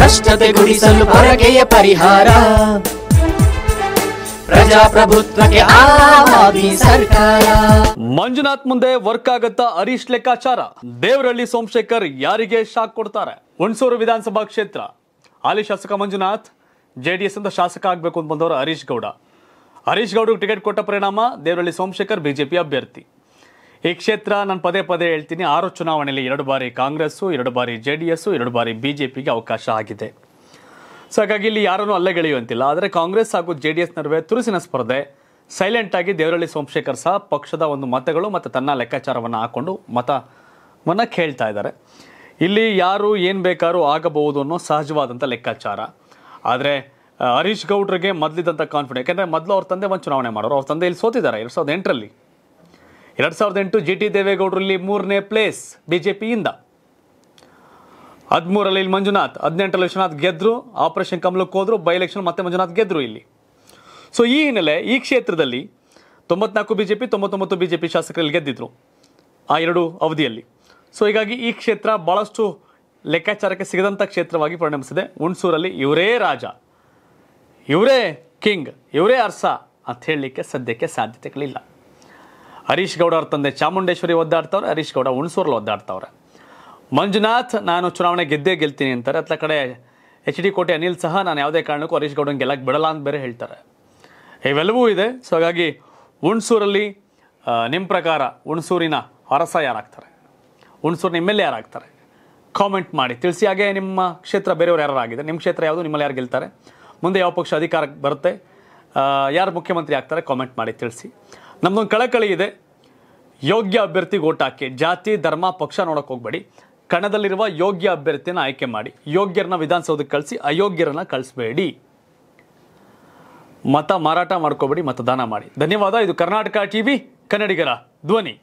ಭ್ರಷ್ಟತೆ ಗುಡಿಸಲು ಹೊರಗೆಯ ಪರಿಹಾರ ಪ್ರಜಾಪ್ರಭುತ್ವಕ್ಕೆ ಸರ್ಕಾರ ಮಂಜುನಾಥ್ ಮುಂದೆ ವರ್ಕ್ ಆಗತ್ತ ಹರೀಶ್ ಲೆಕ್ಕಾಚಾರ ದೇವರಳ್ಳಿ ಸೋಮಶೇಖರ್ ಯಾರಿಗೆ ಶಾಕ್ ಕೊಡ್ತಾರೆ ಹುಣಸೂರು ವಿಧಾನಸಭಾ ಕ್ಷೇತ್ರ ಹಾಲಿ ಶಾಸಕ ಮಂಜುನಾಥ್ ಜೆಡಿಎಸ್ ಅಂತ ಶಾಸಕ ಆಗಬೇಕು ಅಂತ ಬಂದವರು ಹರೀಶ್ ಗೌಡ ಹರೀಶ್ ಗೌಡ ಟಿಕೆಟ್ ಕೊಟ್ಟ ಪರಿಣಾಮ ದೇವರಳ್ಳಿ ಸೋಮಶೇಖರ್ ಬಿಜೆಪಿ ಅಭ್ಯರ್ಥಿ ಈ ಕ್ಷೇತ್ರ ನಾನು ಪದೇ ಪದೇ ಹೇಳ್ತೀನಿ ಆರು ಚುನಾವಣೆಯಲ್ಲಿ ಎರಡು ಬಾರಿ ಕಾಂಗ್ರೆಸ್ಸು ಎರಡು ಬಾರಿ ಜೆ ಡಿ ಎಸ್ಸು ಎರಡು ಬಾರಿ ಬಿ ಜೆ ಪಿಗೆ ಅವಕಾಶ ಆಗಿದೆ ಸೊ ಹಾಗಾಗಿ ಇಲ್ಲಿ ಯಾರನ್ನೂ ಗೆಳೆಯುವಂತಿಲ್ಲ ಆದರೆ ಕಾಂಗ್ರೆಸ್ ಹಾಗೂ ಜೆ ಡಿ ಎಸ್ ನಡುವೆ ತುರುಸಿನ ಸ್ಪರ್ಧೆ ಸೈಲೆಂಟ್ ಆಗಿ ದೇವರಳ್ಳಿ ಸೋಮಶೇಖರ್ ಸಹ ಪಕ್ಷದ ಒಂದು ಮತಗಳು ಮತ್ತು ತನ್ನ ಲೆಕ್ಕಾಚಾರವನ್ನು ಹಾಕೊಂಡು ಮತವನ್ನು ಕೇಳ್ತಾ ಇದ್ದಾರೆ ಇಲ್ಲಿ ಯಾರು ಏನು ಬೇಕಾದ್ರೂ ಆಗಬಹುದು ಅನ್ನೋ ಸಹಜವಾದಂಥ ಲೆಕ್ಕಾಚಾರ ಆದರೆ ಹರೀಶ್ ಗೌಡ್ರಿಗೆ ಮೊದಲಿದ್ದಂಥ ಕಾನ್ಫಿಡೆನ್ಸ್ ಯಾಕೆಂದರೆ ಮೊದಲು ಅವ್ರ ತಂದೆ ಒಂದು ಚುನಾವಣೆ ಮಾಡೋರು ಅವ್ರ ತಂದೆ ಇಲ್ಲಿ ಸೋತಿದ್ದಾರೆ ಎರಡು ಸಾವಿರದ ಎಂಟರಲ್ಲಿ ಎರಡು ಸಾವಿರದ ಎಂಟು ಜಿ ಟಿ ದೇವೇಗೌಡರಲ್ಲಿ ಮೂರನೇ ಪ್ಲೇಸ್ ಬಿಜೆಪಿಯಿಂದ ಹದಿಮೂರಲ್ಲಿ ಮಂಜುನಾಥ್ ಹದಿನೆಂಟರಲ್ಲಿ ವಿಶ್ವನಾಥ್ ಗೆದ್ರು ಆಪರೇಷನ್ ಕಮಲಕ್ಕೆ ಹೋದ್ರು ಬೈ ಎಲೆಕ್ಷನ್ ಮತ್ತೆ ಮಂಜುನಾಥ್ ಗೆದ್ದರು ಇಲ್ಲಿ ಸೊ ಈ ಹಿನ್ನೆಲೆ ಈ ಕ್ಷೇತ್ರದಲ್ಲಿ ತೊಂಬತ್ನಾಲ್ಕು ಬಿ ಜೆ ಪಿ ತೊಂಬತ್ತೊಂಬತ್ತು ಬಿ ಜೆ ಪಿ ಶಾಸಕರಲ್ಲಿ ಗೆದ್ದಿದ್ರು ಆ ಎರಡು ಅವಧಿಯಲ್ಲಿ ಸೊ ಹೀಗಾಗಿ ಈ ಕ್ಷೇತ್ರ ಭಾಳಷ್ಟು ಲೆಕ್ಕಾಚಾರಕ್ಕೆ ಸಿಗದಂಥ ಕ್ಷೇತ್ರವಾಗಿ ಪರಿಣಮಿಸಿದೆ ಹುಣಸೂರಲ್ಲಿ ಇವರೇ ರಾಜ ಇವರೇ ಕಿಂಗ್ ಇವರೇ ಅರ್ಸ ಅಂತ ಹೇಳಲಿಕ್ಕೆ ಸದ್ಯಕ್ಕೆ ಸಾಧ್ಯತೆಗಳಿಲ್ಲ ಹರೀಶ್ ಗೌಡ ಅವ್ರ ತಂದೆ ಚಾಮುಂಡೇಶ್ವರಿ ಒದ್ದಾಡ್ತವ್ರೆ ಹರೀಶ್ ಗೌಡ ಹುಣಸೂರಲ್ಲಿ ಒದ್ದಾಡ್ತವ್ರೆ ಮಂಜುನಾಥ್ ನಾನು ಚುನಾವಣೆ ಗೆದ್ದೇ ಗೆಲ್ತೀನಿ ಅಂತಾರೆ ಅತ್ಲ ಕಡೆ ಎಚ್ ಡಿ ಕೋಟೆ ಅನಿಲ್ ಸಹ ನಾನು ಯಾವುದೇ ಕಾರಣಕ್ಕೂ ಹರೀಶ್ ಗೌಡನ ಗೆಲ್ಲಕ್ಕೆ ಬಿಡಲ್ಲ ಅಂತ ಬೇರೆ ಹೇಳ್ತಾರೆ ಇವೆಲ್ಲವೂ ಇದೆ ಸೊ ಹಾಗಾಗಿ ಹುಣಸೂರಲ್ಲಿ ನಿಮ್ಮ ಪ್ರಕಾರ ಹುಣಸೂರಿನ ಹೊರಸ ಯಾರಾಗ್ತಾರೆ ಹುಣಸೂರಿನ ಎಮ್ ಎಲ್ ಎ ಯಾರಾಗ್ತಾರೆ ಕಾಮೆಂಟ್ ಮಾಡಿ ತಿಳಿಸಿ ಹಾಗೆ ನಿಮ್ಮ ಕ್ಷೇತ್ರ ಬೇರೆಯವರು ಯಾರು ನಿಮ್ಮ ಕ್ಷೇತ್ರ ಯಾವುದು ನಿಮ್ಮಲ್ಲಿ ಯಾರು ಗೆಲ್ತಾರೆ ಮುಂದೆ ಯಾವ ಪಕ್ಷ ಅಧಿಕಾರಕ್ಕೆ ಬರುತ್ತೆ ಯಾರು ಮುಖ್ಯಮಂತ್ರಿ ಆಗ್ತಾರೆ ಕಾಮೆಂಟ್ ಮಾಡಿ ತಿಳಿಸಿ ನಮ್ದೊಂದು ಕಳಕಳಿ ಇದೆ ಯೋಗ್ಯ ಅಭ್ಯರ್ಥಿಗೆ ಓಟ್ ಹಾಕಿ ಜಾತಿ ಧರ್ಮ ಪಕ್ಷ ನೋಡೋಕೆ ಹೋಗಬೇಡಿ ಕಣದಲ್ಲಿರುವ ಯೋಗ್ಯ ಅಭ್ಯರ್ಥಿನ ಆಯ್ಕೆ ಮಾಡಿ ಯೋಗ್ಯರನ್ನ ವಿಧಾನಸೌಧಕ್ಕೆ ಕಳಿಸಿ ಅಯೋಗ್ಯರನ್ನ ಕಳಿಸಬೇಡಿ ಮತ ಮಾರಾಟ ಮಾಡ್ಕೋಬೇಡಿ ಮತದಾನ ಮಾಡಿ ಧನ್ಯವಾದ ಇದು ಕರ್ನಾಟಕ ಟಿವಿ ಕನ್ನಡಿಗರ ಧ್ವನಿ